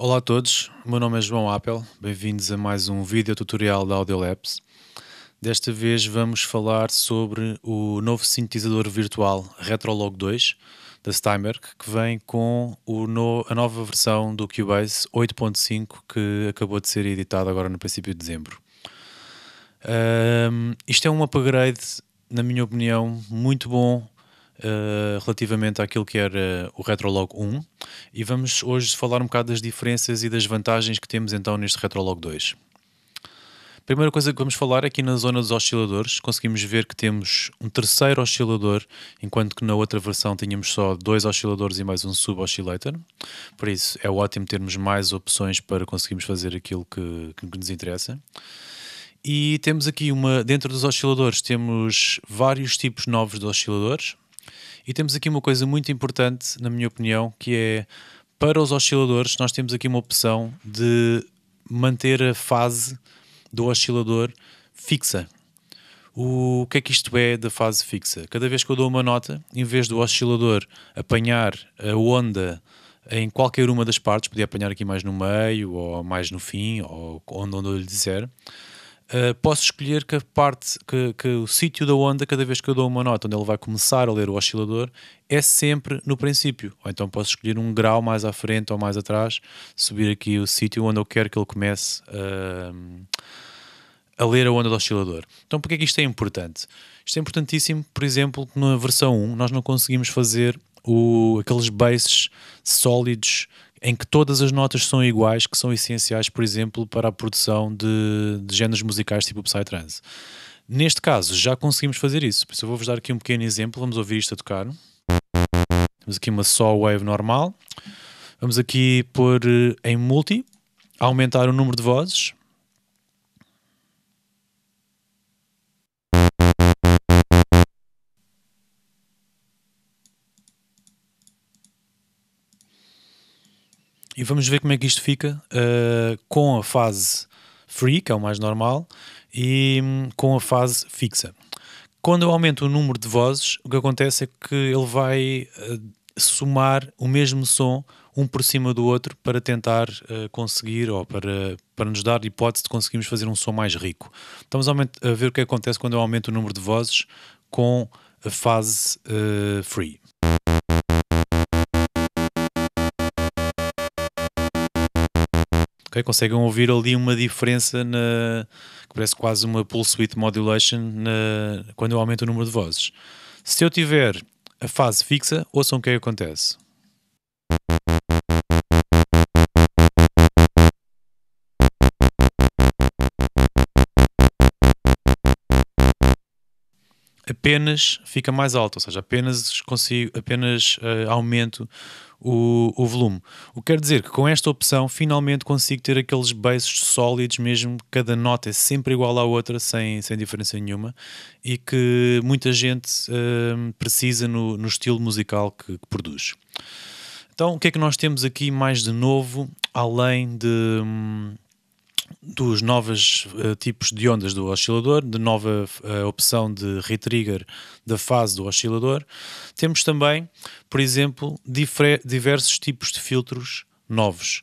Olá a todos, o meu nome é João Apple, bem-vindos a mais um vídeo tutorial da Audiolabs. Desta vez vamos falar sobre o novo sintetizador virtual Retrolog 2 da Steinberg, que vem com no, a nova versão do Cubase 8.5 que acabou de ser editado agora no princípio de dezembro. Um, isto é um upgrade, na minha opinião, muito bom eh, relativamente àquilo que era o Retrolog 1 e vamos hoje falar um bocado das diferenças e das vantagens que temos então neste Retrolog 2. Primeira coisa que vamos falar aqui é na zona dos osciladores, conseguimos ver que temos um terceiro oscilador, enquanto que na outra versão tínhamos só dois osciladores e mais um sub-oscillator. Por isso é ótimo termos mais opções para conseguirmos fazer aquilo que, que nos interessa. E temos aqui uma, dentro dos osciladores, temos vários tipos novos de osciladores, e temos aqui uma coisa muito importante, na minha opinião, que é para os osciladores, nós temos aqui uma opção de manter a fase do oscilador fixa. O que é que isto é da fase fixa? Cada vez que eu dou uma nota, em vez do oscilador apanhar a onda em qualquer uma das partes, podia apanhar aqui mais no meio, ou mais no fim, ou onde eu lhe disser, Uh, posso escolher que a parte, que, que o sítio da onda, cada vez que eu dou uma nota onde ele vai começar a ler o oscilador, é sempre no princípio. Ou então posso escolher um grau mais à frente ou mais atrás, subir aqui o sítio onde eu quero que ele comece uh, a ler a onda do oscilador. Então, porque é que isto é importante? Isto é importantíssimo, por exemplo, na versão 1 nós não conseguimos fazer o, aqueles bases sólidos em que todas as notas são iguais, que são essenciais, por exemplo, para a produção de, de géneros musicais tipo Psytrance. Neste caso, já conseguimos fazer isso. Por isso, eu vou-vos dar aqui um pequeno exemplo. Vamos ouvir isto a tocar. Temos aqui uma só wave normal. Vamos aqui pôr eh, em multi, aumentar o número de vozes. E vamos ver como é que isto fica uh, com a fase free, que é o mais normal, e um, com a fase fixa. Quando eu aumento o número de vozes, o que acontece é que ele vai uh, somar o mesmo som um por cima do outro para tentar uh, conseguir ou para, para nos dar hipótese de conseguirmos fazer um som mais rico. Estamos a, a ver o que acontece quando eu aumento o número de vozes com a fase free. Okay? Conseguem ouvir ali uma diferença na, que parece quase uma pulse width modulation na, quando eu aumento o número de vozes. Se eu tiver a fase fixa, ouçam o que é que acontece. apenas fica mais alto, ou seja, apenas consigo, apenas uh, aumento o, o, volume. O que quer dizer que com esta opção finalmente consigo ter aqueles bases sólidos mesmo, cada nota é sempre igual à outra, sem, sem diferença nenhuma, e que muita gente uh, precisa no, no, estilo musical que, que, produz. Então, o que é que nós temos aqui mais de novo, além de. Hum, dos novos uh, eh, tipos de ondas do oscilador, de nova uh, opção de retrigger da fase do oscilador. Temos também, por exemplo, diversos tipos de filtros novos.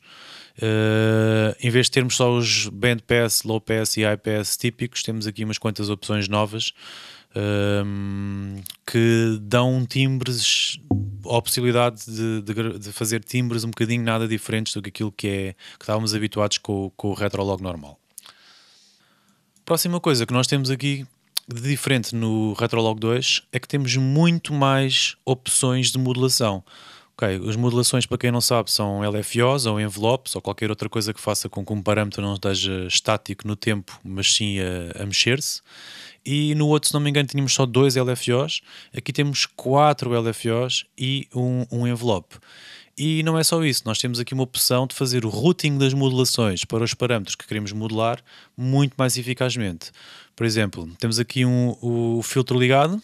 Uh, em vez de termos só os bandpass, lowpass e highpass típicos, temos aqui umas quantas opções novas ehm, que dão timbres a possibilidade de, de, de, fazer timbres um bocadinho nada diferentes do que aquilo que, é, que estávamos habituados com, com o retrolog normal. Próxima coisa que nós temos aqui de diferente no Retrolog 2 é que temos muito mais opções de modulação. Ok, as modulações, para quem não sabe, são LFOs ou envelopes ou qualquer outra coisa que faça com que um parâmetro não esteja estático no tempo, mas sim a, a mexer-se e no outro, se não me engano, tínhamos só dois LFOs. Aqui temos quatro LFOs e um, um envelope. E não é só isso, nós temos aqui uma opção de fazer o routing das modulações para os parâmetros que queremos modular muito mais eficazmente. Por exemplo, temos aqui um, o filtro ligado.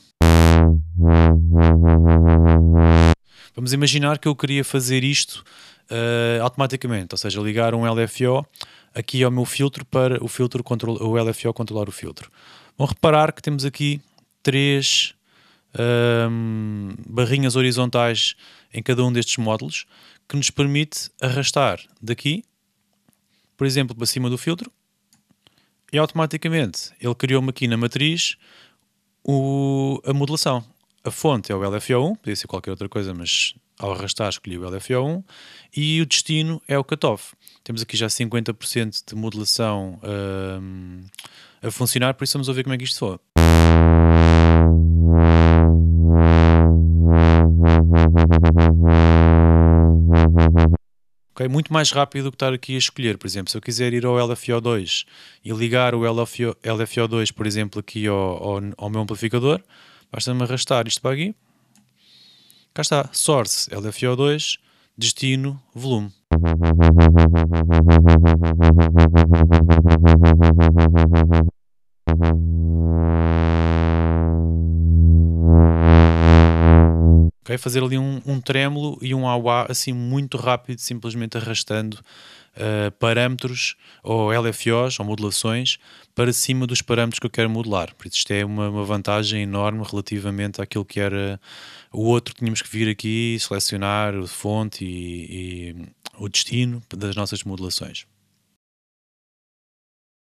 Vamos imaginar que eu queria fazer isto uh, automaticamente, ou seja, ligar um LFO aqui ao meu filtro para o filtro control, o LFO controlar o filtro. Vão reparar que temos aqui três um, barrinhas horizontais em cada um destes módulos que nos permite arrastar daqui, por exemplo, para cima do filtro e automaticamente ele criou-me aqui na matriz o, a modulação. A fonte é o LFO1, podia ser qualquer outra coisa, mas ao arrastar escolhi o LFO1 e o destino é o cutoff. Temos aqui já 50% de modulação um, a funcionar, por isso vamos ouvir como é que isto soa. Okay? Muito mais rápido do que estar aqui a escolher, por exemplo, se eu quiser ir ao LFO2 e ligar o LFO, LFO2, por exemplo, aqui ao, ao, ao meu amplificador, basta-me arrastar isto para aqui. Cá está, source LFO2, destino, volume. Ok, fazer ali um, um trêmulo e um auá assim muito rápido, simplesmente arrastando eh, parâmetros ou LFOs ou modulações para cima dos parâmetros que eu quero modular. Por isso, isto é uma, uma vantagem enorme relativamente àquilo que era o outro. Tínhamos que vir aqui selecionar a fonte e, e o destino das nossas modulações.